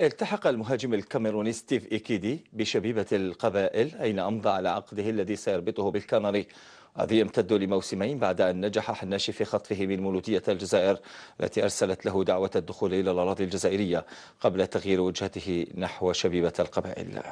التحق المهاجم الكاميروني ستيف إيكيدي بشبيبة القبائل أين أمضى على عقده الذي سيربطه بالكنري الذي يمتد لموسمين بعد أن نجح حناشي في خطفه من مولودية الجزائر التي أرسلت له دعوة الدخول إلى الأراضي الجزائرية قبل تغيير وجهته نحو شبيبة القبائل